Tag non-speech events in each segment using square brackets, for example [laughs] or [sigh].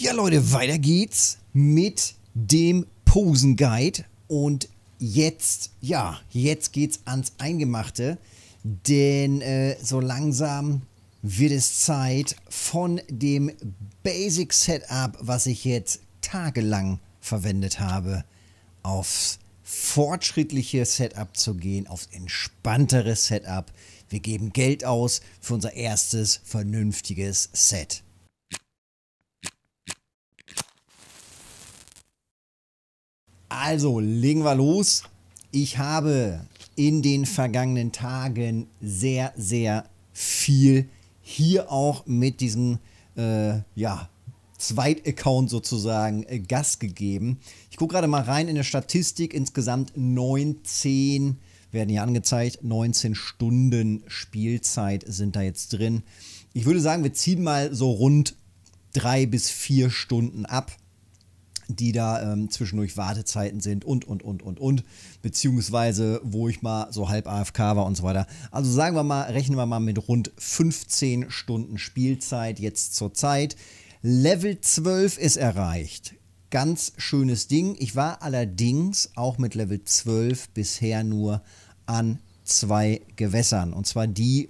Ja, Leute, weiter geht's mit dem Posen-Guide. Und jetzt, ja, jetzt geht's ans Eingemachte. Denn äh, so langsam wird es Zeit von dem Basic Setup, was ich jetzt tagelang verwendet habe, aufs fortschrittliche Setup zu gehen, aufs entspanntere Setup. Wir geben Geld aus für unser erstes vernünftiges Set. Also, legen wir los. Ich habe in den vergangenen Tagen sehr, sehr viel hier auch mit diesem äh, ja, Zweitaccount sozusagen äh, Gas gegeben. Ich gucke gerade mal rein in der Statistik. Insgesamt 19 werden hier angezeigt. 19 Stunden Spielzeit sind da jetzt drin. Ich würde sagen, wir ziehen mal so rund drei bis vier Stunden ab die da ähm, zwischendurch Wartezeiten sind und, und, und, und, und, beziehungsweise wo ich mal so halb AFK war und so weiter. Also sagen wir mal, rechnen wir mal mit rund 15 Stunden Spielzeit jetzt zur Zeit. Level 12 ist erreicht. Ganz schönes Ding. Ich war allerdings auch mit Level 12 bisher nur an zwei Gewässern. Und zwar die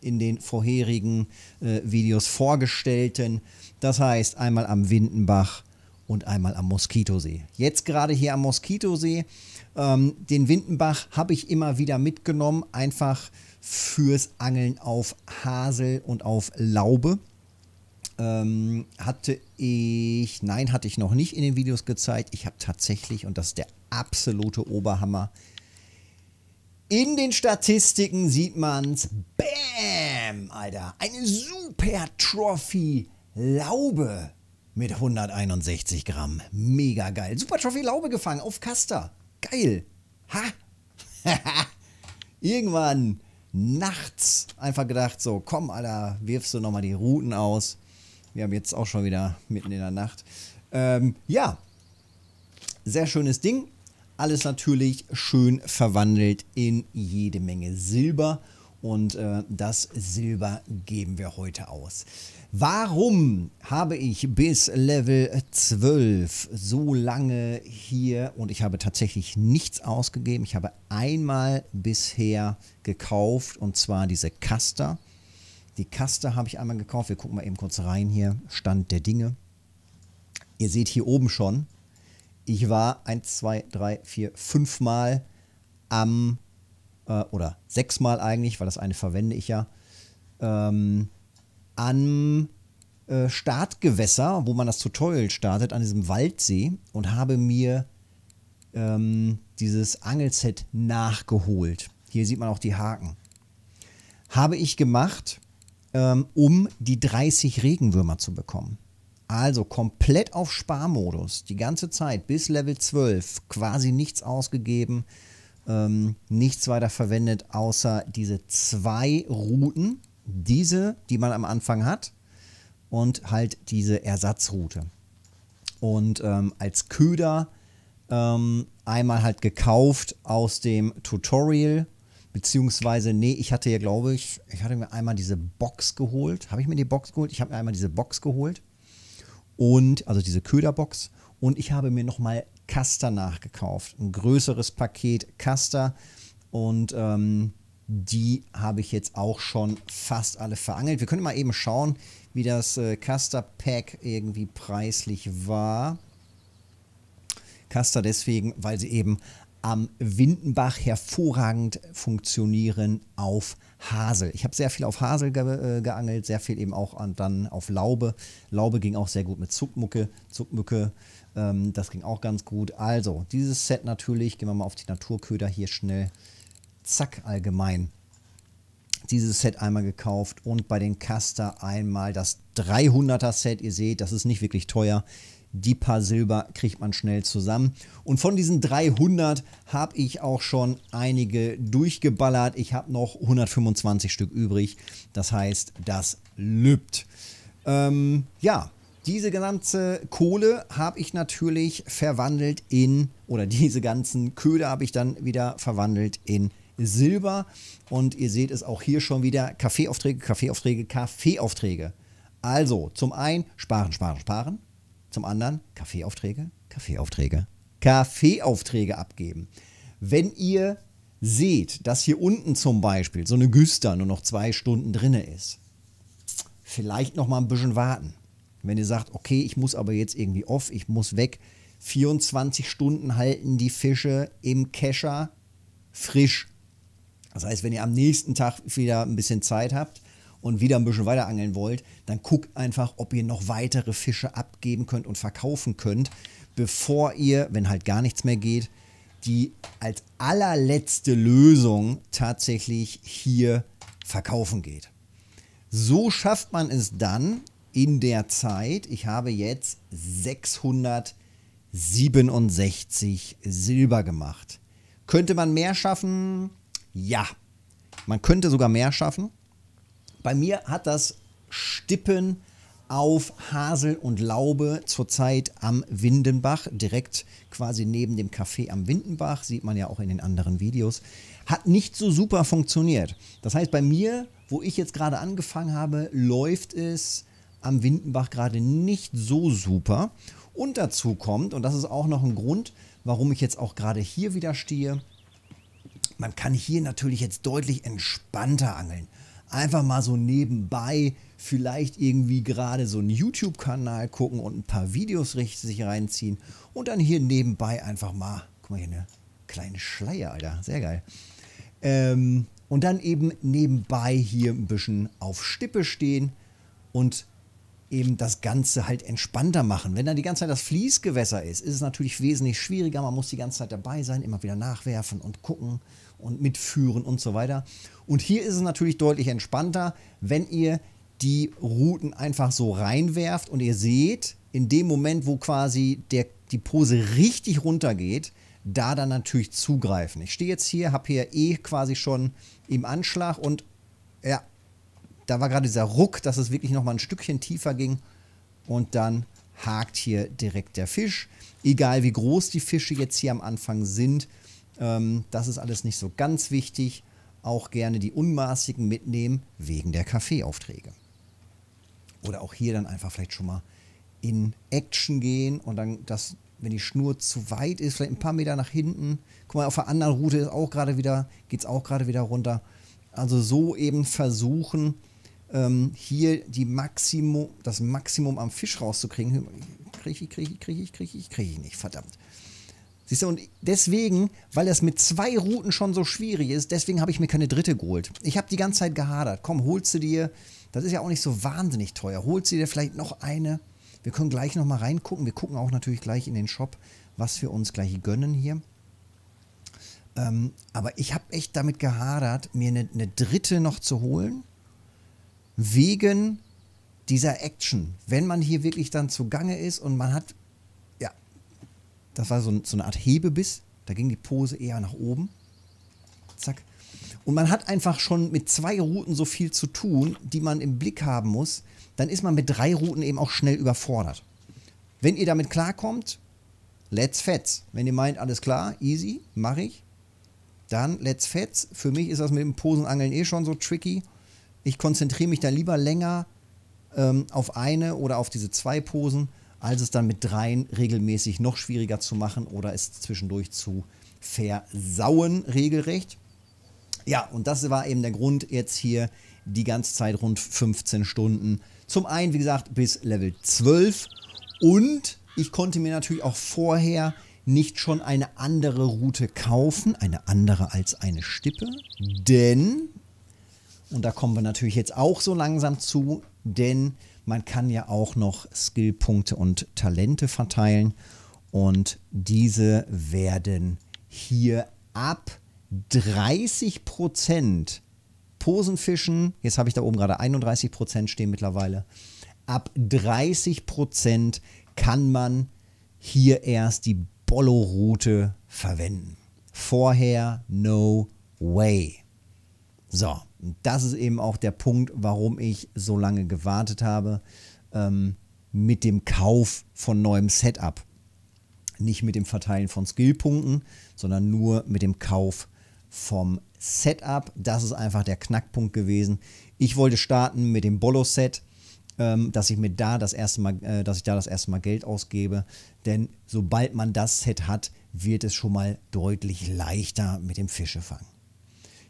in den vorherigen äh, Videos vorgestellten. Das heißt einmal am Windenbach und einmal am Moskitosee. Jetzt gerade hier am Moskitosee. Ähm, den Windenbach habe ich immer wieder mitgenommen, einfach fürs Angeln auf Hasel und auf Laube. Ähm, hatte ich, nein, hatte ich noch nicht in den Videos gezeigt. Ich habe tatsächlich, und das ist der absolute Oberhammer, in den Statistiken sieht man es, Bam, Alter. Eine super Trophy Laube mit 161 Gramm. Mega geil. Super Trophy Laube gefangen auf Kaster. Geil. Ha. [laughs] Irgendwann nachts einfach gedacht, so komm, Alter, wirfst du nochmal die Routen aus. Wir haben jetzt auch schon wieder mitten in der Nacht. Ähm, ja, sehr schönes Ding. Alles natürlich schön verwandelt in jede Menge Silber. Und äh, das Silber geben wir heute aus. Warum habe ich bis Level 12 so lange hier und ich habe tatsächlich nichts ausgegeben. Ich habe einmal bisher gekauft und zwar diese Caster. Die Kaste habe ich einmal gekauft. Wir gucken mal eben kurz rein hier. Stand der Dinge. Ihr seht hier oben schon, ich war 1, 2, 3, 4, 5 Mal am äh, oder sechsmal eigentlich, weil das eine verwende ich ja, ähm, am äh, Startgewässer, wo man das Tutorial startet, an diesem Waldsee und habe mir ähm, dieses Angelset nachgeholt. Hier sieht man auch die Haken. Habe ich gemacht, ähm, um die 30 Regenwürmer zu bekommen. Also komplett auf Sparmodus, die ganze Zeit bis Level 12, quasi nichts ausgegeben, ähm, nichts weiter verwendet, außer diese zwei Routen. Diese, die man am Anfang hat, und halt diese Ersatzroute. Und ähm, als Köder ähm, einmal halt gekauft aus dem Tutorial. Beziehungsweise, nee, ich hatte ja, glaube ich, ich hatte mir einmal diese Box geholt. Habe ich mir die Box geholt? Ich habe mir einmal diese Box geholt. Und, also diese Köderbox. Und ich habe mir nochmal Casta nachgekauft. Ein größeres Paket Casta. Und ähm, die habe ich jetzt auch schon fast alle verangelt. Wir können mal eben schauen, wie das äh, Casta Pack irgendwie preislich war. Casta deswegen, weil sie eben am Windenbach hervorragend funktionieren auf Hasel. Ich habe sehr viel auf Hasel ge äh, geangelt, sehr viel eben auch an, dann auf Laube. Laube ging auch sehr gut mit Zuckmucke. Zuckmücke. Zuckmücke ähm, das ging auch ganz gut. Also, dieses Set natürlich, gehen wir mal auf die Naturköder hier schnell. Zack, allgemein. Dieses Set einmal gekauft und bei den Caster einmal das 300er Set. Ihr seht, das ist nicht wirklich teuer die paar Silber kriegt man schnell zusammen. Und von diesen 300 habe ich auch schon einige durchgeballert. Ich habe noch 125 Stück übrig. Das heißt, das lübt. Ähm, ja, diese ganze Kohle habe ich natürlich verwandelt in, oder diese ganzen Köder habe ich dann wieder verwandelt in Silber. Und ihr seht es auch hier schon wieder, Kaffeeaufträge, Kaffeeaufträge, Kaffeeaufträge. Also zum einen sparen, sparen, sparen. Zum anderen Kaffeeaufträge, Kaffeeaufträge, Kaffeeaufträge abgeben. Wenn ihr seht, dass hier unten zum Beispiel so eine Güster nur noch zwei Stunden drinne ist, vielleicht noch mal ein bisschen warten. Wenn ihr sagt, okay, ich muss aber jetzt irgendwie off, ich muss weg, 24 Stunden halten die Fische im Kescher frisch. Das heißt, wenn ihr am nächsten Tag wieder ein bisschen Zeit habt und wieder ein bisschen weiter angeln wollt, dann guckt einfach, ob ihr noch weitere Fische abgeben könnt und verkaufen könnt, bevor ihr, wenn halt gar nichts mehr geht, die als allerletzte Lösung tatsächlich hier verkaufen geht. So schafft man es dann, in der Zeit, ich habe jetzt 667 Silber gemacht. Könnte man mehr schaffen? Ja, man könnte sogar mehr schaffen. Bei mir hat das Stippen auf Hasel und Laube zurzeit am Windenbach, direkt quasi neben dem Café am Windenbach, sieht man ja auch in den anderen Videos, hat nicht so super funktioniert. Das heißt, bei mir, wo ich jetzt gerade angefangen habe, läuft es am Windenbach gerade nicht so super. Und dazu kommt, und das ist auch noch ein Grund, warum ich jetzt auch gerade hier wieder stehe, man kann hier natürlich jetzt deutlich entspannter angeln. Einfach mal so nebenbei vielleicht irgendwie gerade so einen YouTube-Kanal gucken und ein paar Videos richtig reinziehen und dann hier nebenbei einfach mal, guck mal hier, eine kleine Schleier, Alter, sehr geil. Ähm, und dann eben nebenbei hier ein bisschen auf Stippe stehen und eben das Ganze halt entspannter machen. Wenn dann die ganze Zeit das Fließgewässer ist, ist es natürlich wesentlich schwieriger. Man muss die ganze Zeit dabei sein, immer wieder nachwerfen und gucken und mitführen und so weiter. Und hier ist es natürlich deutlich entspannter, wenn ihr die Routen einfach so reinwerft und ihr seht, in dem Moment, wo quasi der, die Pose richtig runter geht, da dann natürlich zugreifen. Ich stehe jetzt hier, habe hier eh quasi schon im Anschlag und ja, da war gerade dieser Ruck, dass es wirklich nochmal ein Stückchen tiefer ging. Und dann hakt hier direkt der Fisch. Egal wie groß die Fische jetzt hier am Anfang sind, ähm, das ist alles nicht so ganz wichtig. Auch gerne die Unmaßigen mitnehmen wegen der Kaffeeaufträge. Oder auch hier dann einfach vielleicht schon mal in Action gehen und dann das, wenn die Schnur zu weit ist, vielleicht ein paar Meter nach hinten. Guck mal, auf der anderen Route geht es auch gerade wieder runter. Also so eben versuchen, ähm, hier die Maximum, das Maximum am Fisch rauszukriegen. Kriege ich, kriege ich, kriege ich, kriege ich, kriege ich nicht, verdammt. Siehst du, und deswegen, weil das mit zwei Routen schon so schwierig ist, deswegen habe ich mir keine dritte geholt. Ich habe die ganze Zeit gehadert. Komm, holst du dir, das ist ja auch nicht so wahnsinnig teuer, holst du dir vielleicht noch eine. Wir können gleich nochmal reingucken. Wir gucken auch natürlich gleich in den Shop, was wir uns gleich gönnen hier. Ähm, aber ich habe echt damit gehadert, mir eine, eine dritte noch zu holen wegen dieser Action. Wenn man hier wirklich dann zu Gange ist und man hat, ja, das war so, so eine Art Hebebiss, da ging die Pose eher nach oben. Zack. Und man hat einfach schon mit zwei Routen so viel zu tun, die man im Blick haben muss, dann ist man mit drei Routen eben auch schnell überfordert. Wenn ihr damit klarkommt, let's fetz. Wenn ihr meint, alles klar, easy, mache ich, dann let's fetz. Für mich ist das mit dem Posenangeln eh schon so tricky. Ich konzentriere mich dann lieber länger ähm, auf eine oder auf diese zwei Posen, als es dann mit dreien regelmäßig noch schwieriger zu machen oder es zwischendurch zu versauen, regelrecht. Ja, und das war eben der Grund jetzt hier die ganze Zeit rund 15 Stunden. Zum einen, wie gesagt, bis Level 12 und ich konnte mir natürlich auch vorher nicht schon eine andere Route kaufen, eine andere als eine Stippe, denn und da kommen wir natürlich jetzt auch so langsam zu, denn man kann ja auch noch Skillpunkte und Talente verteilen. Und diese werden hier ab 30 Prozent Posenfischen, jetzt habe ich da oben gerade 31 Prozent stehen mittlerweile, ab 30 Prozent kann man hier erst die Bollo-Route verwenden. Vorher no way. So, das ist eben auch der Punkt, warum ich so lange gewartet habe ähm, mit dem Kauf von neuem Setup. Nicht mit dem Verteilen von Skillpunkten, sondern nur mit dem Kauf vom Setup. Das ist einfach der Knackpunkt gewesen. Ich wollte starten mit dem Bolo-Set, ähm, dass ich mir da das erste Mal, äh, dass ich da das erste Mal Geld ausgebe. Denn sobald man das Set hat, wird es schon mal deutlich leichter mit dem Fischefangen.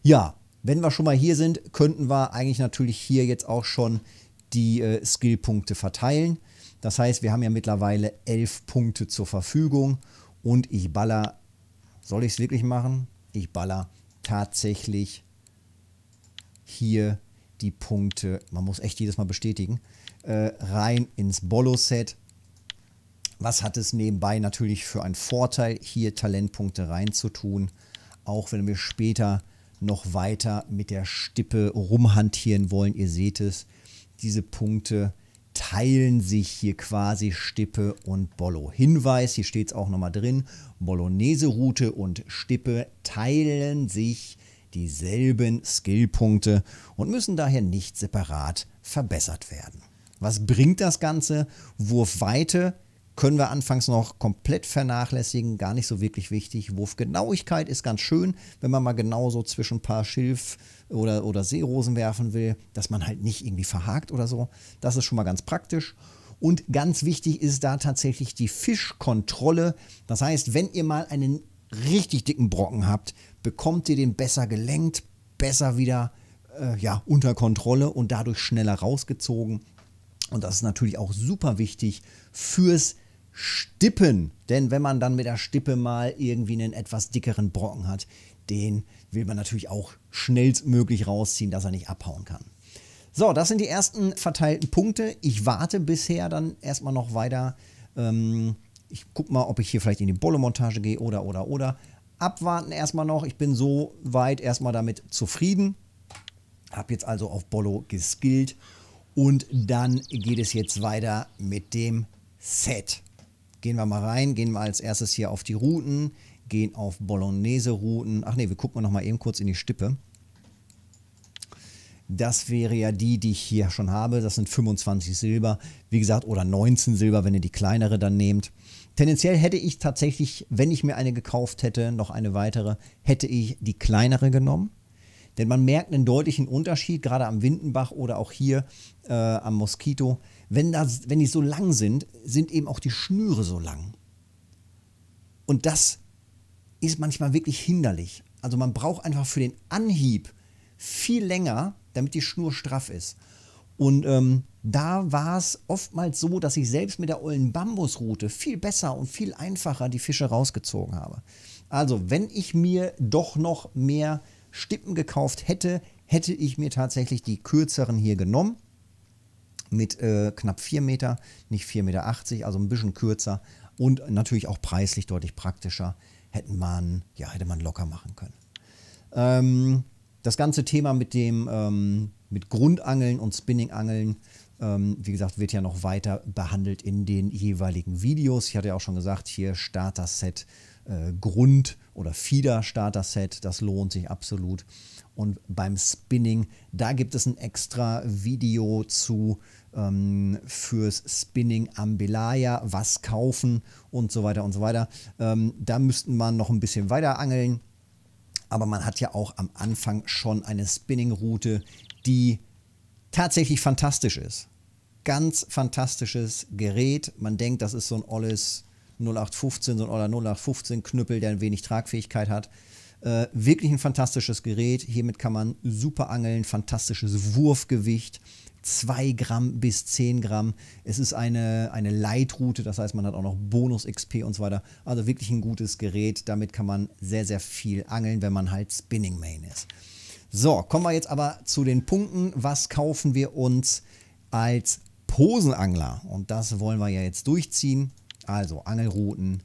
Ja, wenn wir schon mal hier sind, könnten wir eigentlich natürlich hier jetzt auch schon die äh, Skillpunkte verteilen. Das heißt, wir haben ja mittlerweile elf Punkte zur Verfügung und ich baller, soll ich es wirklich machen? Ich baller tatsächlich hier die Punkte, man muss echt jedes Mal bestätigen, äh, rein ins Bolo-Set. Was hat es nebenbei natürlich für einen Vorteil, hier Talentpunkte reinzutun, auch wenn wir später noch weiter mit der Stippe rumhantieren wollen. Ihr seht es, diese Punkte teilen sich hier quasi Stippe und Bollo. Hinweis, hier steht es auch nochmal drin, Bolognese-Route und Stippe teilen sich dieselben Skillpunkte und müssen daher nicht separat verbessert werden. Was bringt das Ganze? Wurfweite können wir anfangs noch komplett vernachlässigen, gar nicht so wirklich wichtig. Wurfgenauigkeit ist ganz schön, wenn man mal genauso zwischen ein paar Schilf- oder, oder Seerosen werfen will, dass man halt nicht irgendwie verhakt oder so. Das ist schon mal ganz praktisch. Und ganz wichtig ist da tatsächlich die Fischkontrolle. Das heißt, wenn ihr mal einen richtig dicken Brocken habt, bekommt ihr den besser gelenkt, besser wieder äh, ja, unter Kontrolle und dadurch schneller rausgezogen. Und das ist natürlich auch super wichtig fürs Stippen. Denn wenn man dann mit der Stippe mal irgendwie einen etwas dickeren Brocken hat, den will man natürlich auch schnellstmöglich rausziehen, dass er nicht abhauen kann. So, das sind die ersten verteilten Punkte. Ich warte bisher dann erstmal noch weiter. Ähm, ich gucke mal, ob ich hier vielleicht in die Bolle-Montage gehe oder, oder, oder. Abwarten erstmal noch. Ich bin so weit erstmal damit zufrieden. Habe jetzt also auf Bollo geskillt. Und dann geht es jetzt weiter mit dem Set. Gehen wir mal rein, gehen wir als erstes hier auf die Routen, gehen auf Bolognese-Routen. Ach nee, wir gucken noch mal eben kurz in die Stippe. Das wäre ja die, die ich hier schon habe. Das sind 25 Silber, wie gesagt, oder 19 Silber, wenn ihr die kleinere dann nehmt. Tendenziell hätte ich tatsächlich, wenn ich mir eine gekauft hätte, noch eine weitere, hätte ich die kleinere genommen. Denn man merkt einen deutlichen Unterschied, gerade am Windenbach oder auch hier äh, am Moskito wenn, das, wenn die so lang sind, sind eben auch die Schnüre so lang. Und das ist manchmal wirklich hinderlich. Also man braucht einfach für den Anhieb viel länger, damit die Schnur straff ist. Und ähm, da war es oftmals so, dass ich selbst mit der ollen Bambusrute viel besser und viel einfacher die Fische rausgezogen habe. Also, wenn ich mir doch noch mehr Stippen gekauft hätte, hätte ich mir tatsächlich die kürzeren hier genommen mit äh, knapp 4 Meter, nicht 4,80 Meter, also ein bisschen kürzer und natürlich auch preislich deutlich praktischer, hätte man, ja, hätte man locker machen können. Ähm, das ganze Thema mit dem ähm, mit Grundangeln und Spinningangeln, ähm, wie gesagt, wird ja noch weiter behandelt in den jeweiligen Videos. Ich hatte ja auch schon gesagt, hier Starter-Set äh, Grund oder Fieder-Starter-Set, das lohnt sich absolut und beim Spinning. Da gibt es ein extra Video zu ähm, fürs Spinning am Belaya, was kaufen und so weiter und so weiter. Ähm, da müssten man noch ein bisschen weiter angeln. Aber man hat ja auch am Anfang schon eine Spinning-Route, die tatsächlich fantastisch ist. Ganz fantastisches Gerät. Man denkt, das ist so ein olles 0815, so ein oller 0815-Knüppel, der ein wenig Tragfähigkeit hat. Äh, wirklich ein fantastisches Gerät. Hiermit kann man super angeln, fantastisches Wurfgewicht. 2 Gramm bis 10 Gramm. Es ist eine, eine Leitroute, das heißt, man hat auch noch Bonus-XP und so weiter. Also wirklich ein gutes Gerät. Damit kann man sehr, sehr viel angeln, wenn man halt Spinning Main ist. So, kommen wir jetzt aber zu den Punkten. Was kaufen wir uns als Posenangler? Und das wollen wir ja jetzt durchziehen. Also Angelrouten,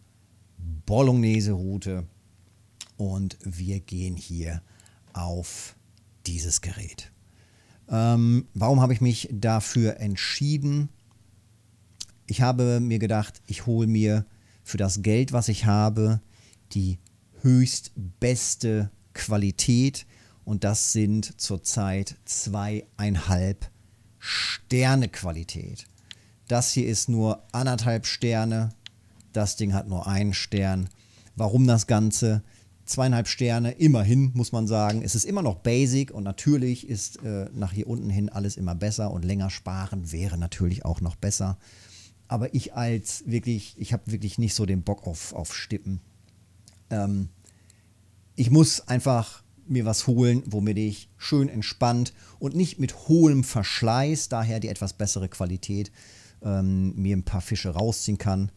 Bolognese-Route, und wir gehen hier auf dieses Gerät. Ähm, warum habe ich mich dafür entschieden? Ich habe mir gedacht, ich hole mir für das Geld, was ich habe, die höchst beste Qualität und das sind zurzeit zweieinhalb Sterne Qualität. Das hier ist nur anderthalb Sterne, das Ding hat nur einen Stern. Warum das Ganze? zweieinhalb Sterne, immerhin muss man sagen. Es ist immer noch basic und natürlich ist äh, nach hier unten hin alles immer besser und länger sparen wäre natürlich auch noch besser. Aber ich als wirklich, ich habe wirklich nicht so den Bock auf, auf Stippen. Ähm, ich muss einfach mir was holen, womit ich schön entspannt und nicht mit hohem Verschleiß, daher die etwas bessere Qualität, ähm, mir ein paar Fische rausziehen kann.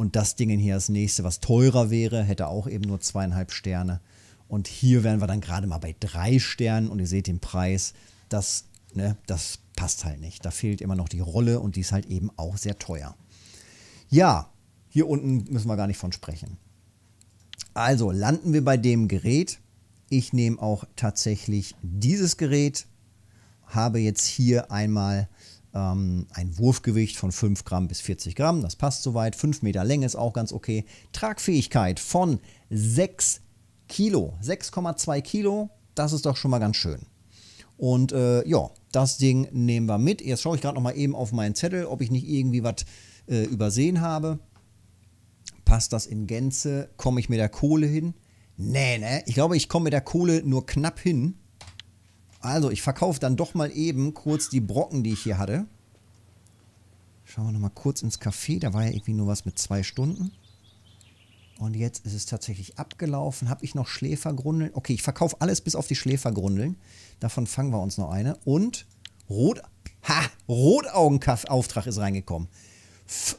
Und das Ding hier, das nächste, was teurer wäre, hätte auch eben nur zweieinhalb Sterne. Und hier wären wir dann gerade mal bei drei Sternen und ihr seht den Preis. Das, ne, das passt halt nicht. Da fehlt immer noch die Rolle und die ist halt eben auch sehr teuer. Ja, hier unten müssen wir gar nicht von sprechen. Also landen wir bei dem Gerät. Ich nehme auch tatsächlich dieses Gerät, habe jetzt hier einmal ähm, ein Wurfgewicht von 5 Gramm bis 40 Gramm, das passt soweit. 5 Meter Länge ist auch ganz okay. Tragfähigkeit von 6 Kilo, 6,2 Kilo, das ist doch schon mal ganz schön. Und äh, ja, das Ding nehmen wir mit. Jetzt schaue ich gerade nochmal eben auf meinen Zettel, ob ich nicht irgendwie was äh, übersehen habe. Passt das in Gänze? Komme ich mit der Kohle hin? Nee, ne? Ich glaube, ich komme mit der Kohle nur knapp hin. Also, ich verkaufe dann doch mal eben kurz die Brocken, die ich hier hatte. Schauen wir nochmal kurz ins Café. Da war ja irgendwie nur was mit zwei Stunden. Und jetzt ist es tatsächlich abgelaufen. Habe ich noch Schläfergrundeln? Okay, ich verkaufe alles bis auf die Schläfergrundeln. Davon fangen wir uns noch eine. Und Rot... Ha! Rotaugenkaff-Auftrag ist reingekommen.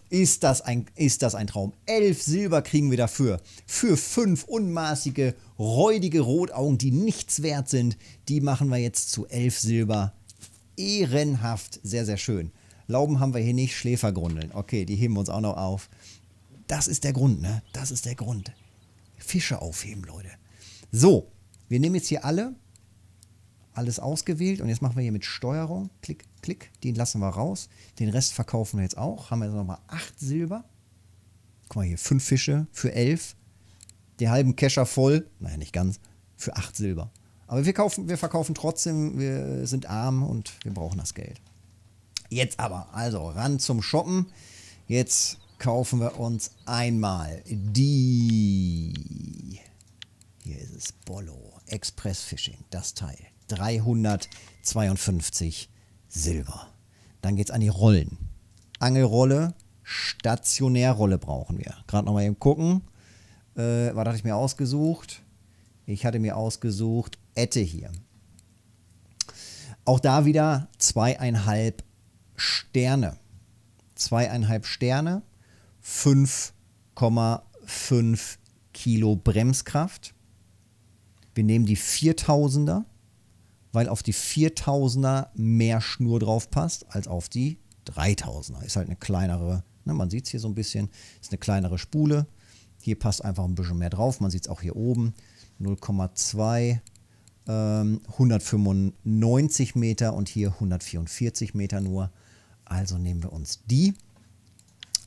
Ist das ein, ist das ein Traum? Elf Silber kriegen wir dafür. Für fünf unmaßige, räudige Rotaugen, die nichts wert sind, die machen wir jetzt zu elf Silber. Ehrenhaft, sehr, sehr schön. Lauben haben wir hier nicht, Schläfergrundeln. Okay, die heben wir uns auch noch auf. Das ist der Grund, ne? Das ist der Grund. Fische aufheben, Leute. So, wir nehmen jetzt hier alle alles ausgewählt und jetzt machen wir hier mit Steuerung, klick, klick, den lassen wir raus. Den Rest verkaufen wir jetzt auch. Haben wir jetzt nochmal 8 Silber. Guck mal hier, 5 Fische für 11. Den halben Kescher voll, naja, nicht ganz, für 8 Silber. Aber wir, kaufen, wir verkaufen trotzdem, wir sind arm und wir brauchen das Geld. Jetzt aber, also ran zum Shoppen. Jetzt kaufen wir uns einmal die. Hier ist es, Bollo, Express Fishing, das Teil. 352 Silber. Dann geht es an die Rollen. Angelrolle, Stationärrolle brauchen wir. Gerade nochmal eben gucken. Äh, was hatte ich mir ausgesucht? Ich hatte mir ausgesucht Ette hier. Auch da wieder zweieinhalb Sterne. Zweieinhalb Sterne, 5,5 Kilo Bremskraft. Wir nehmen die 4000er weil auf die 4000er mehr Schnur drauf passt als auf die 3000er. Ist halt eine kleinere, ne, man sieht es hier so ein bisschen, ist eine kleinere Spule. Hier passt einfach ein bisschen mehr drauf. Man sieht es auch hier oben. 0,2, ähm, 195 Meter und hier 144 Meter nur. Also nehmen wir uns die.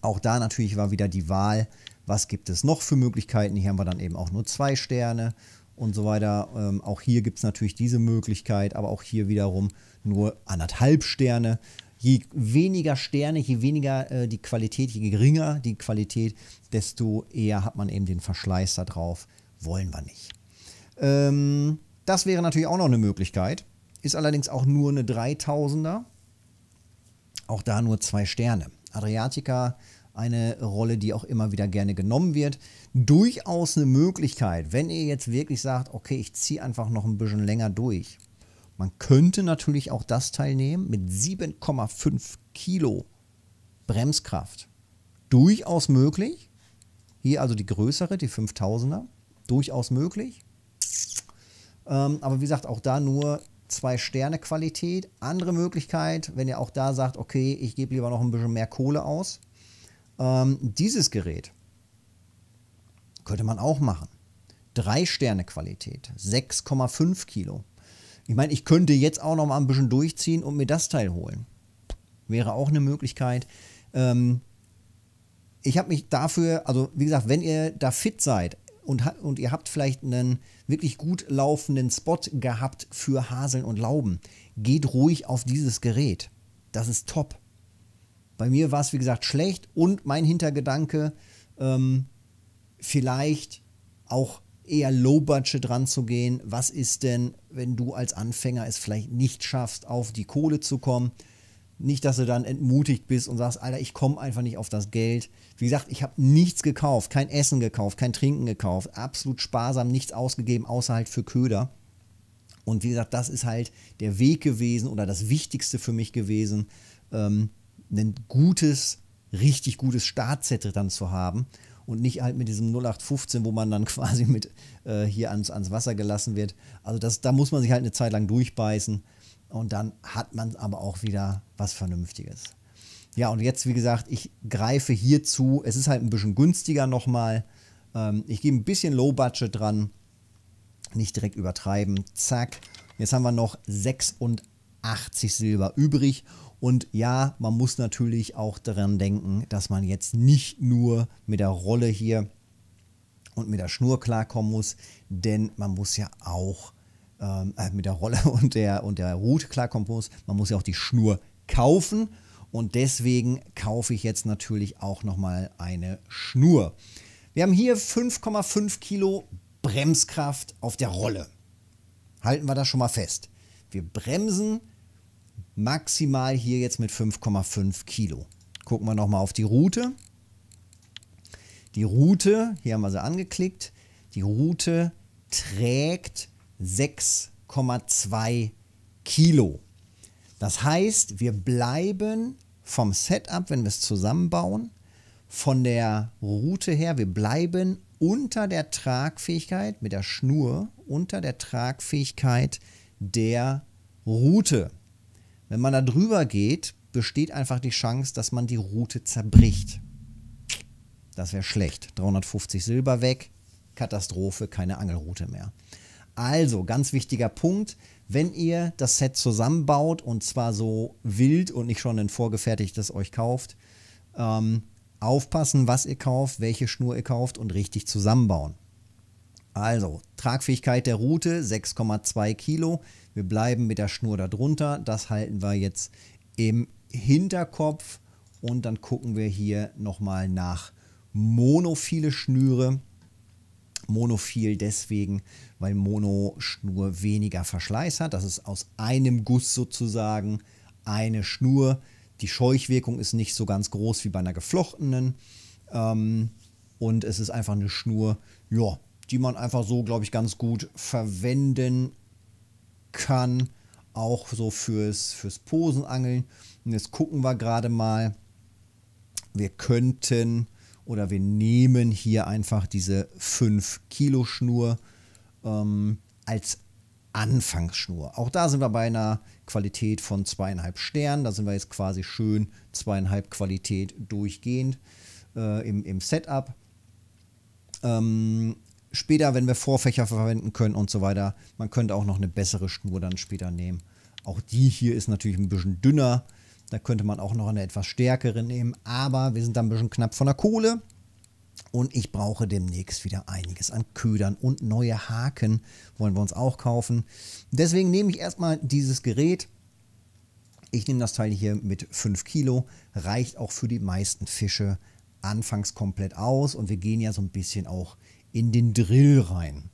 Auch da natürlich war wieder die Wahl, was gibt es noch für Möglichkeiten. Hier haben wir dann eben auch nur zwei Sterne und so weiter. Ähm, auch hier gibt es natürlich diese Möglichkeit, aber auch hier wiederum nur anderthalb Sterne. Je weniger Sterne, je weniger äh, die Qualität, je geringer die Qualität, desto eher hat man eben den Verschleiß da drauf. Wollen wir nicht. Ähm, das wäre natürlich auch noch eine Möglichkeit. Ist allerdings auch nur eine 3000er. Auch da nur zwei Sterne. Adriatica eine Rolle, die auch immer wieder gerne genommen wird. Durchaus eine Möglichkeit, wenn ihr jetzt wirklich sagt, okay, ich ziehe einfach noch ein bisschen länger durch. Man könnte natürlich auch das teilnehmen mit 7,5 Kilo Bremskraft. Durchaus möglich. Hier also die größere, die 5000er. Durchaus möglich. Ähm, aber wie gesagt, auch da nur zwei Sterne Qualität. Andere Möglichkeit, wenn ihr auch da sagt, okay, ich gebe lieber noch ein bisschen mehr Kohle aus ähm, dieses Gerät könnte man auch machen. 3 Sterne Qualität, 6,5 Kilo. Ich meine, ich könnte jetzt auch noch mal ein bisschen durchziehen und mir das Teil holen. Wäre auch eine Möglichkeit. Ähm, ich habe mich dafür, also wie gesagt, wenn ihr da fit seid und, und ihr habt vielleicht einen wirklich gut laufenden Spot gehabt für Haseln und Lauben, geht ruhig auf dieses Gerät. Das ist top. Bei mir war es, wie gesagt, schlecht und mein Hintergedanke, ähm, vielleicht auch eher low-budget dran zu gehen. Was ist denn, wenn du als Anfänger es vielleicht nicht schaffst, auf die Kohle zu kommen? Nicht, dass du dann entmutigt bist und sagst, Alter, ich komme einfach nicht auf das Geld. Wie gesagt, ich habe nichts gekauft, kein Essen gekauft, kein Trinken gekauft, absolut sparsam nichts ausgegeben, außer halt für Köder. Und wie gesagt, das ist halt der Weg gewesen oder das Wichtigste für mich gewesen, ähm, ein gutes, richtig gutes Staatszettel dann zu haben und nicht halt mit diesem 0815, wo man dann [laughs] quasi mit äh, hier ans, ans Wasser gelassen wird. Also das, da muss man sich halt eine Zeit lang durchbeißen und dann hat man aber auch wieder was Vernünftiges. Ja, und jetzt, wie gesagt, ich greife hierzu. Es ist halt ein bisschen günstiger nochmal. Ähm, ich gebe ein bisschen Low Budget dran. Nicht direkt übertreiben. Zack. Jetzt haben wir noch 86 Silber übrig. Und ja, man muss natürlich auch daran denken, dass man jetzt nicht nur mit der Rolle hier und mit der Schnur klarkommen muss, denn man muss ja auch ähm, äh, mit der Rolle [laughs] und der, und der Route klarkommen muss, man muss ja auch die Schnur kaufen und deswegen kaufe ich jetzt natürlich auch nochmal eine Schnur. Wir haben hier 5,5 Kilo Bremskraft auf der Rolle. Halten wir das schon mal fest. Wir bremsen Maximal hier jetzt mit 5,5 Kilo. Gucken wir nochmal auf die Route. Die Route, hier haben wir sie angeklickt, die Route trägt 6,2 Kilo. Das heißt, wir bleiben vom Setup, wenn wir es zusammenbauen, von der Route her, wir bleiben unter der Tragfähigkeit mit der Schnur, unter der Tragfähigkeit der Route. Wenn man da drüber geht, besteht einfach die Chance, dass man die Route zerbricht. Das wäre schlecht. 350 Silber weg, Katastrophe, keine Angelroute mehr. Also, ganz wichtiger Punkt, wenn ihr das Set zusammenbaut und zwar so wild und nicht schon ein vorgefertigtes euch kauft, ähm, aufpassen, was ihr kauft, welche Schnur ihr kauft und richtig zusammenbauen. Also, Tragfähigkeit der Route 6,2 Kilo. Wir bleiben mit der Schnur darunter. Das halten wir jetzt im Hinterkopf. Und dann gucken wir hier nochmal nach monophile Schnüre. Monophil deswegen, weil Mono-Schnur weniger Verschleiß hat. Das ist aus einem Guss sozusagen eine Schnur. Die Scheuchwirkung ist nicht so ganz groß wie bei einer geflochtenen. Ähm, und es ist einfach eine Schnur, ja, die man einfach so, glaube ich, ganz gut verwenden kann. Auch so fürs, fürs Posenangeln. Und jetzt gucken wir gerade mal. Wir könnten oder wir nehmen hier einfach diese 5 Kilo Schnur ähm, als Anfangsschnur. Auch da sind wir bei einer Qualität von zweieinhalb Sternen. Da sind wir jetzt quasi schön zweieinhalb Qualität durchgehend äh, im, im Setup. Ähm, später, wenn wir Vorfächer verwenden können und so weiter. Man könnte auch noch eine bessere Schnur dann später nehmen. Auch die hier ist natürlich ein bisschen dünner. Da könnte man auch noch eine etwas stärkere nehmen. Aber wir sind dann ein bisschen knapp von der Kohle. Und ich brauche demnächst wieder einiges an Ködern und neue Haken wollen wir uns auch kaufen. Deswegen nehme ich erstmal dieses Gerät. Ich nehme das Teil hier mit 5 Kilo. Reicht auch für die meisten Fische anfangs komplett aus. Und wir gehen ja so ein bisschen auch in den Drill rein.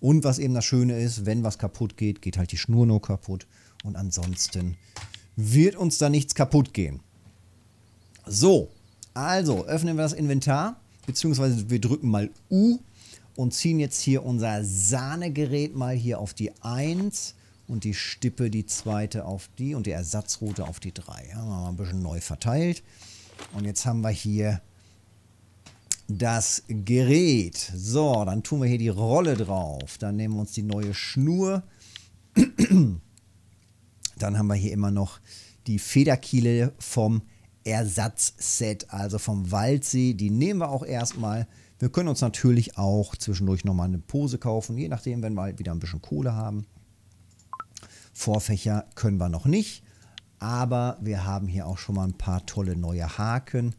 Und was eben das Schöne ist, wenn was kaputt geht, geht halt die Schnur nur kaputt. Und ansonsten wird uns da nichts kaputt gehen. So, also öffnen wir das Inventar, beziehungsweise wir drücken mal U und ziehen jetzt hier unser Sahnegerät mal hier auf die 1 und die Stippe die zweite auf die und die Ersatzroute auf die 3. Haben wir mal ein bisschen neu verteilt. Und jetzt haben wir hier das Gerät. So, dann tun wir hier die Rolle drauf. Dann nehmen wir uns die neue Schnur. [clears throat] Dann haben wir hier immer noch die Federkiele vom Ersatzset, also vom Waldsee. Die nehmen wir auch erstmal. Wir können uns natürlich auch zwischendurch nochmal eine Pose kaufen, je nachdem, wenn wir halt wieder ein bisschen Kohle haben. Vorfächer können wir noch nicht, aber wir haben hier auch schon mal ein paar tolle neue Haken.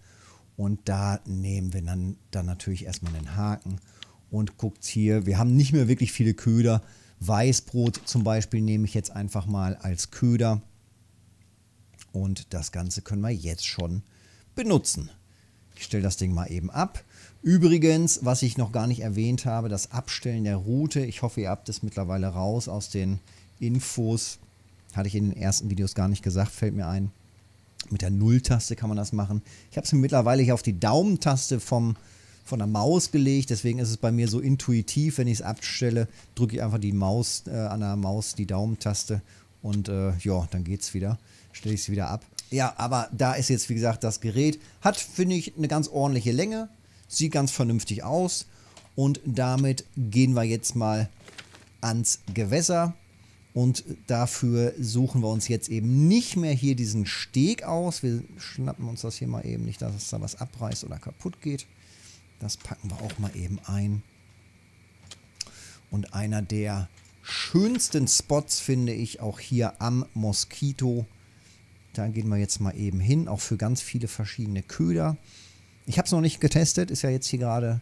Und da nehmen wir dann, dann natürlich erstmal den Haken und guckt hier. Wir haben nicht mehr wirklich viele Köder. Weißbrot zum Beispiel nehme ich jetzt einfach mal als Köder. Und das Ganze können wir jetzt schon benutzen. Ich stelle das Ding mal eben ab. Übrigens, was ich noch gar nicht erwähnt habe, das Abstellen der Route. Ich hoffe, ihr habt es mittlerweile raus aus den Infos. Hatte ich in den ersten Videos gar nicht gesagt, fällt mir ein. Mit der Null-Taste kann man das machen. Ich habe es mir mittlerweile hier auf die Daumentaste vom, von der Maus gelegt. Deswegen ist es bei mir so intuitiv, wenn ich es abstelle, drücke ich einfach die Maus äh, an der Maus die Daumentaste und äh, ja, dann geht's wieder. Stelle ich es wieder ab. Ja, aber da ist jetzt, wie gesagt, das Gerät. Hat, finde ich, eine ganz ordentliche Länge. Sieht ganz vernünftig aus. Und damit gehen wir jetzt mal ans Gewässer. Und dafür suchen wir uns jetzt eben nicht mehr hier diesen Steg aus. Wir schnappen uns das hier mal eben nicht, dass es da was abreißt oder kaputt geht. Das packen wir auch mal eben ein. Und einer der schönsten Spots finde ich auch hier am Moskito. Da gehen wir jetzt mal eben hin, auch für ganz viele verschiedene Köder. Ich habe es noch nicht getestet, ist ja jetzt hier gerade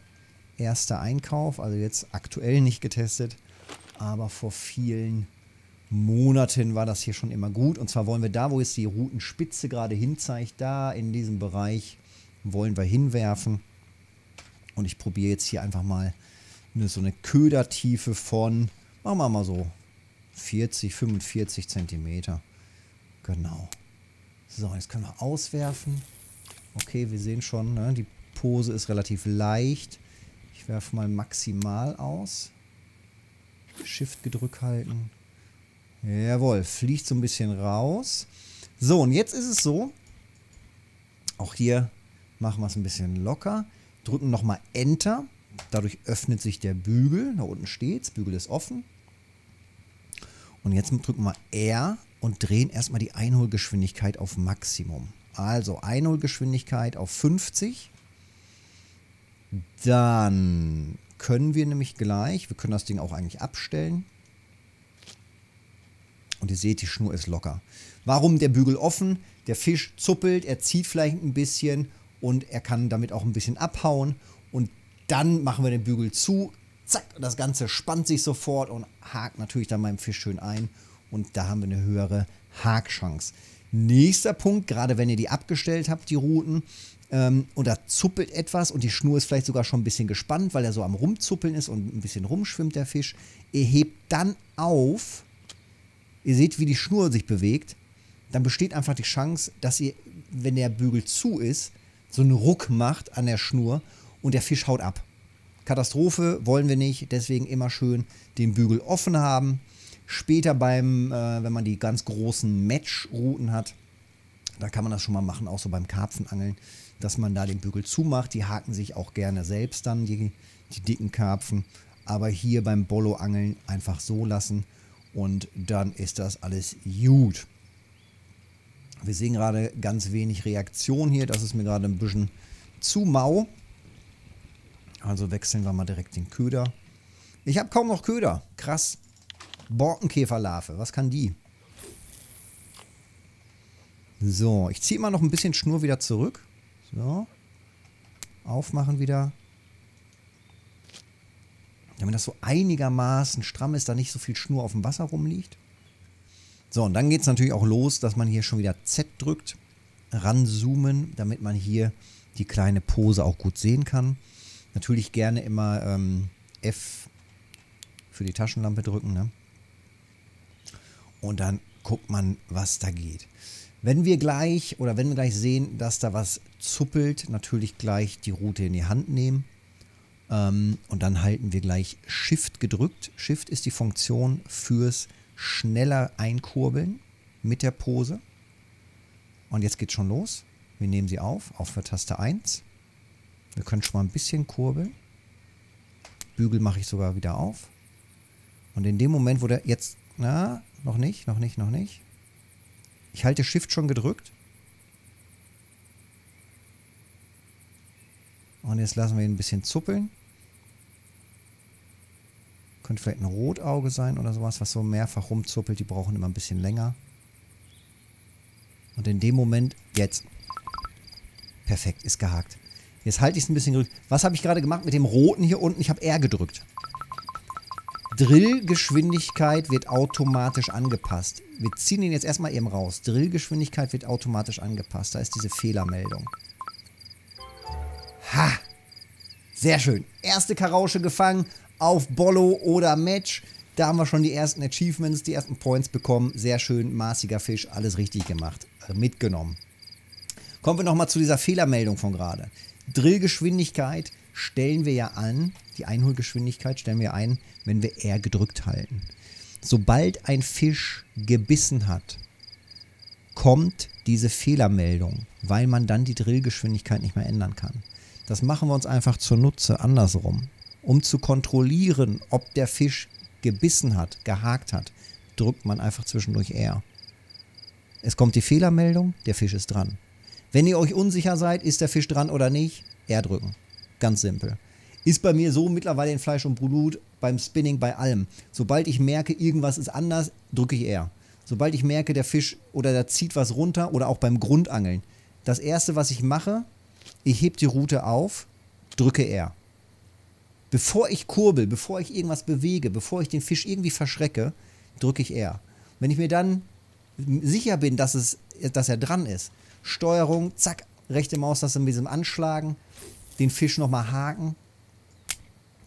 erster Einkauf, also jetzt aktuell nicht getestet, aber vor vielen Monaten war das hier schon immer gut. Und zwar wollen wir da, wo jetzt die Routenspitze gerade hinzeigt, da in diesem Bereich wollen wir hinwerfen. Und ich probiere jetzt hier einfach mal eine, so eine Ködertiefe von, machen wir mal so 40, 45 Zentimeter. Genau. So, jetzt können wir auswerfen. Okay, wir sehen schon, ne, die Pose ist relativ leicht. Ich werfe mal maximal aus. Shift gedrückt halten. Jawohl, fliegt so ein bisschen raus. So, und jetzt ist es so, auch hier machen wir es ein bisschen locker, drücken nochmal Enter, dadurch öffnet sich der Bügel, da unten steht es. Bügel ist offen. Und jetzt drücken wir R und drehen erstmal die Einholgeschwindigkeit auf Maximum. Also Einholgeschwindigkeit auf 50. Dann können wir nämlich gleich, wir können das Ding auch eigentlich abstellen. Und ihr seht, die Schnur ist locker. Warum der Bügel offen? Der Fisch zuppelt, er zieht vielleicht ein bisschen und er kann damit auch ein bisschen abhauen. Und dann machen wir den Bügel zu, zack, und das Ganze spannt sich sofort und hakt natürlich dann meinem Fisch schön ein. Und da haben wir eine höhere Hakchance. Nächster Punkt, gerade wenn ihr die abgestellt habt, die Routen, ähm, und da zuppelt etwas und die Schnur ist vielleicht sogar schon ein bisschen gespannt, weil er so am Rumzuppeln ist und ein bisschen rumschwimmt der Fisch. Ihr hebt dann auf ihr seht, wie die Schnur sich bewegt, dann besteht einfach die Chance, dass ihr, wenn der Bügel zu ist, so einen Ruck macht an der Schnur und der Fisch haut ab. Katastrophe wollen wir nicht, deswegen immer schön den Bügel offen haben. Später beim, äh, wenn man die ganz großen Match-Routen hat, da kann man das schon mal machen, auch so beim Karpfenangeln, dass man da den Bügel zumacht. Die haken sich auch gerne selbst dann, die, die dicken Karpfen. Aber hier beim Bolo-Angeln einfach so lassen und dann ist das alles gut. Wir sehen gerade ganz wenig Reaktion hier. Das ist mir gerade ein bisschen zu mau. Also wechseln wir mal direkt den Köder. Ich habe kaum noch Köder. Krass. Borkenkäferlarve. Was kann die? So, ich ziehe mal noch ein bisschen Schnur wieder zurück. So. Aufmachen wieder. Ja, wenn das so einigermaßen stramm ist, da nicht so viel Schnur auf dem Wasser rumliegt. So, und dann geht es natürlich auch los, dass man hier schon wieder Z drückt, ranzoomen, damit man hier die kleine Pose auch gut sehen kann. Natürlich gerne immer ähm, F für die Taschenlampe drücken. Ne? Und dann guckt man, was da geht. Wenn wir gleich oder wenn wir gleich sehen, dass da was zuppelt, natürlich gleich die Route in die Hand nehmen ähm, und dann halten wir gleich Shift gedrückt. Shift ist die Funktion fürs schneller Einkurbeln mit der Pose. Und jetzt geht's schon los. Wir nehmen sie auf, auf für Taste 1. Wir können schon mal ein bisschen kurbeln. Bügel mache ich sogar wieder auf. Und in dem Moment, wo der jetzt... Na, noch nicht, noch nicht, noch nicht. Ich halte Shift schon gedrückt. Und jetzt lassen wir ihn ein bisschen zuppeln. Könnte vielleicht ein Rotauge sein oder sowas, was so mehrfach rumzuppelt. Die brauchen immer ein bisschen länger. Und in dem Moment, jetzt. Perfekt, ist gehakt. Jetzt halte ich es ein bisschen gedrückt. Was habe ich gerade gemacht mit dem Roten hier unten? Ich habe R gedrückt. Drillgeschwindigkeit wird automatisch angepasst. Wir ziehen ihn jetzt erstmal eben raus. Drillgeschwindigkeit wird automatisch angepasst. Da ist diese Fehlermeldung. Ha! Sehr schön. Erste Karausche gefangen auf Bollo oder Match. Da haben wir schon die ersten Achievements, die ersten Points bekommen. Sehr schön, maßiger Fisch, alles richtig gemacht, äh, mitgenommen. Kommen wir nochmal zu dieser Fehlermeldung von gerade. Drillgeschwindigkeit stellen wir ja an, die Einholgeschwindigkeit stellen wir ein, wenn wir R gedrückt halten. Sobald ein Fisch gebissen hat, kommt diese Fehlermeldung, weil man dann die Drillgeschwindigkeit nicht mehr ändern kann. Das machen wir uns einfach zur Nutze andersrum um zu kontrollieren, ob der Fisch gebissen hat, gehakt hat, drückt man einfach zwischendurch R. Es kommt die Fehlermeldung, der Fisch ist dran. Wenn ihr euch unsicher seid, ist der Fisch dran oder nicht, R drücken. Ganz simpel. Ist bei mir so mittlerweile in Fleisch und Blut, beim Spinning, bei allem. Sobald ich merke, irgendwas ist anders, drücke ich R. Sobald ich merke, der Fisch oder da zieht was runter oder auch beim Grundangeln. Das erste, was ich mache, ich heb die Rute auf, drücke R. Bevor ich kurbel, bevor ich irgendwas bewege, bevor ich den Fisch irgendwie verschrecke, drücke ich R. Wenn ich mir dann sicher bin, dass, es, dass er dran ist, Steuerung, zack, rechte Maus, Maustaste mit diesem Anschlagen, den Fisch nochmal haken,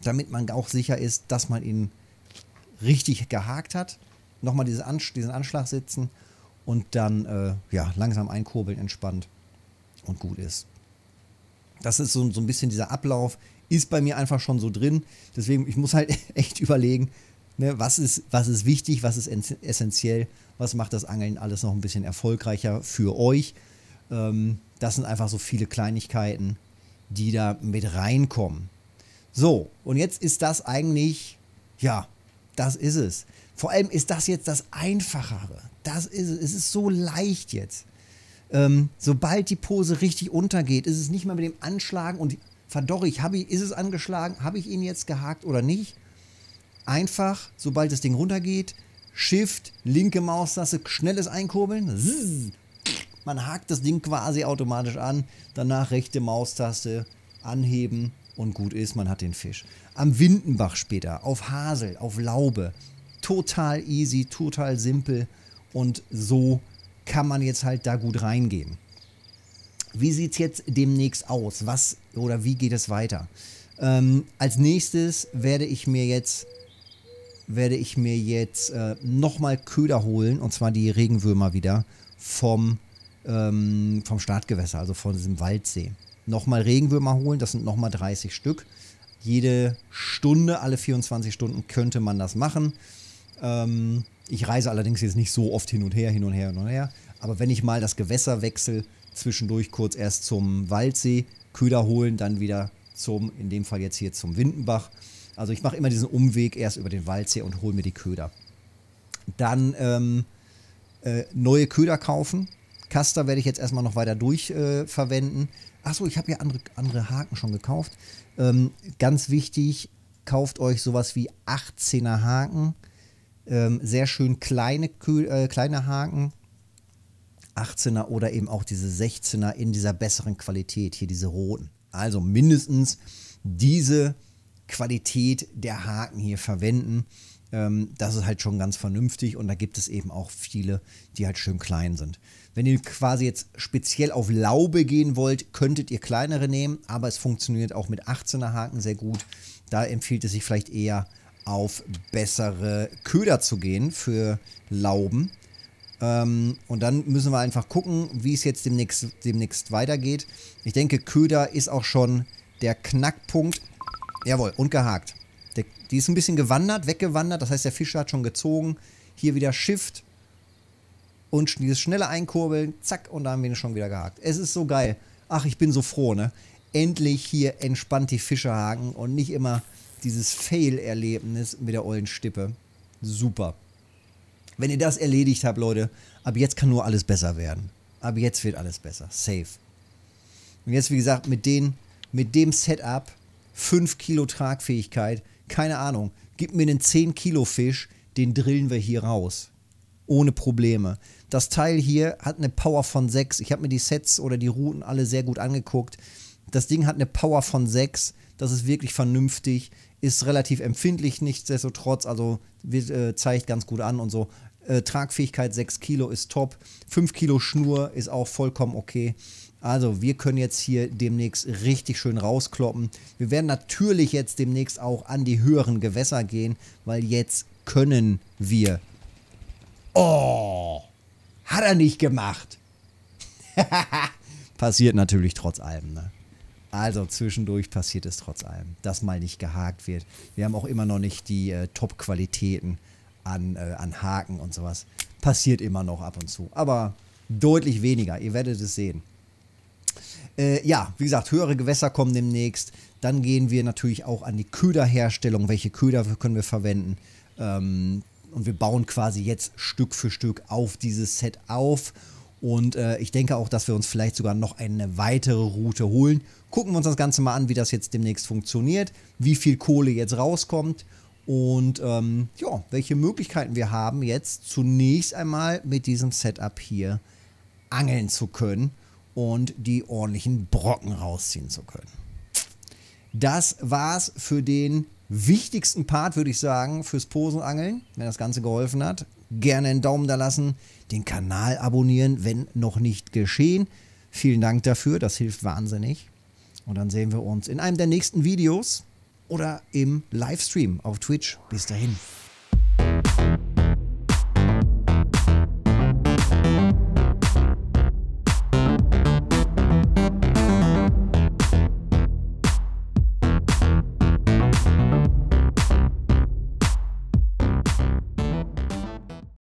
damit man auch sicher ist, dass man ihn richtig gehakt hat. Nochmal diesen, Ans diesen Anschlag sitzen und dann äh, ja, langsam einkurbeln, entspannt und gut ist. Das ist so, so ein bisschen dieser Ablauf, ist bei mir einfach schon so drin. Deswegen, ich muss halt [laughs] echt überlegen, ne, was, ist, was ist wichtig, was ist essentiell, was macht das Angeln alles noch ein bisschen erfolgreicher für euch. Ähm, das sind einfach so viele Kleinigkeiten, die da mit reinkommen. So, und jetzt ist das eigentlich, ja, das ist es. Vor allem ist das jetzt das Einfachere. Das ist es. Es ist so leicht jetzt. Ähm, sobald die Pose richtig untergeht, ist es nicht mehr mit dem Anschlagen und verdorrig, hab ich, ist es angeschlagen, habe ich ihn jetzt gehakt oder nicht? Einfach, sobald das Ding runtergeht, Shift, linke Maustaste, schnelles Einkurbeln, zzz, man hakt das Ding quasi automatisch an, danach rechte Maustaste anheben und gut ist, man hat den Fisch. Am Windenbach später, auf Hasel, auf Laube, total easy, total simpel und so kann man jetzt halt da gut reingehen. Wie sieht es jetzt demnächst aus? Was oder wie geht es weiter? Ähm, als nächstes werde ich mir jetzt werde ich mir jetzt äh, nochmal Köder holen und zwar die Regenwürmer wieder vom, ähm, vom Startgewässer, also von diesem Waldsee. Nochmal Regenwürmer holen, das sind nochmal 30 Stück. Jede Stunde, alle 24 Stunden könnte man das machen. Ähm, ich reise allerdings jetzt nicht so oft hin und her, hin und her, hin und her. Aber wenn ich mal das Gewässer wechsle, zwischendurch kurz erst zum Waldsee, Köder holen, dann wieder zum, in dem Fall jetzt hier zum Windenbach. Also ich mache immer diesen Umweg erst über den Waldsee und hole mir die Köder. Dann ähm, äh, neue Köder kaufen. Kaster werde ich jetzt erstmal noch weiter durchverwenden. äh, Achso, ich habe ja andere, andere Haken schon gekauft. Ähm, ganz wichtig, kauft euch sowas wie 18er Haken. Ähm, sehr schön kleine, äh, kleine Haken, 18er oder eben auch diese 16er in dieser besseren Qualität, hier diese roten. Also mindestens diese Qualität der Haken hier verwenden. Ähm, das ist halt schon ganz vernünftig und da gibt es eben auch viele, die halt schön klein sind. Wenn ihr quasi jetzt speziell auf Laube gehen wollt, könntet ihr kleinere nehmen, aber es funktioniert auch mit 18er Haken sehr gut. Da empfiehlt es sich vielleicht eher auf bessere Köder zu gehen für Lauben. Ähm, und dann müssen wir einfach gucken, wie es jetzt demnächst, demnächst weitergeht. Ich denke, Köder ist auch schon der Knackpunkt. Jawohl, und gehakt. Der, die ist ein bisschen gewandert, weggewandert. Das heißt, der Fischer hat schon gezogen. Hier wieder Shift. Und dieses schnelle Einkurbeln. Zack, und da haben wir ihn schon wieder gehakt. Es ist so geil. Ach, ich bin so froh, ne? Endlich hier entspannt die Fische haken und nicht immer dieses Fail-Erlebnis mit der ollen Stippe. Super. Wenn ihr das erledigt habt, Leute, ab jetzt kann nur alles besser werden. Ab jetzt wird alles besser. Safe. Und jetzt, wie gesagt, mit, den, mit dem Setup 5 Kilo Tragfähigkeit, keine Ahnung, gib mir einen 10 Kilo Fisch, den drillen wir hier raus. Ohne Probleme. Das Teil hier hat eine Power von 6. Ich habe mir die Sets oder die Routen alle sehr gut angeguckt. Das Ding hat eine Power von 6. Das ist wirklich vernünftig ist relativ empfindlich, nichtsdestotrotz, also äh, zeigt ganz gut an und so. Äh, Tragfähigkeit 6 Kilo ist top. 5 Kilo Schnur ist auch vollkommen okay. Also wir können jetzt hier demnächst richtig schön rauskloppen. Wir werden natürlich jetzt demnächst auch an die höheren Gewässer gehen, weil jetzt können wir. Oh, hat er nicht gemacht. [laughs] Passiert natürlich trotz allem. Ne? Also zwischendurch passiert es trotz allem, dass mal nicht gehakt wird. Wir haben auch immer noch nicht die äh, Top-Qualitäten an, äh, an Haken und sowas. Passiert immer noch ab und zu, aber deutlich weniger. Ihr werdet es sehen. Äh, ja, wie gesagt, höhere Gewässer kommen demnächst. Dann gehen wir natürlich auch an die Köderherstellung. Welche Köder können wir verwenden? Ähm, und wir bauen quasi jetzt Stück für Stück auf dieses Set auf. Und äh, ich denke auch, dass wir uns vielleicht sogar noch eine weitere Route holen gucken wir uns das Ganze mal an, wie das jetzt demnächst funktioniert, wie viel Kohle jetzt rauskommt und ähm, ja, welche Möglichkeiten wir haben, jetzt zunächst einmal mit diesem Setup hier angeln zu können und die ordentlichen Brocken rausziehen zu können. Das war's für den wichtigsten Part, würde ich sagen, fürs Posenangeln, wenn das Ganze geholfen hat. Gerne einen Daumen da lassen, den Kanal abonnieren, wenn noch nicht geschehen. Vielen Dank dafür, das hilft wahnsinnig. Und dann sehen wir uns in einem der nächsten Videos oder im Livestream auf Twitch. Bis dahin.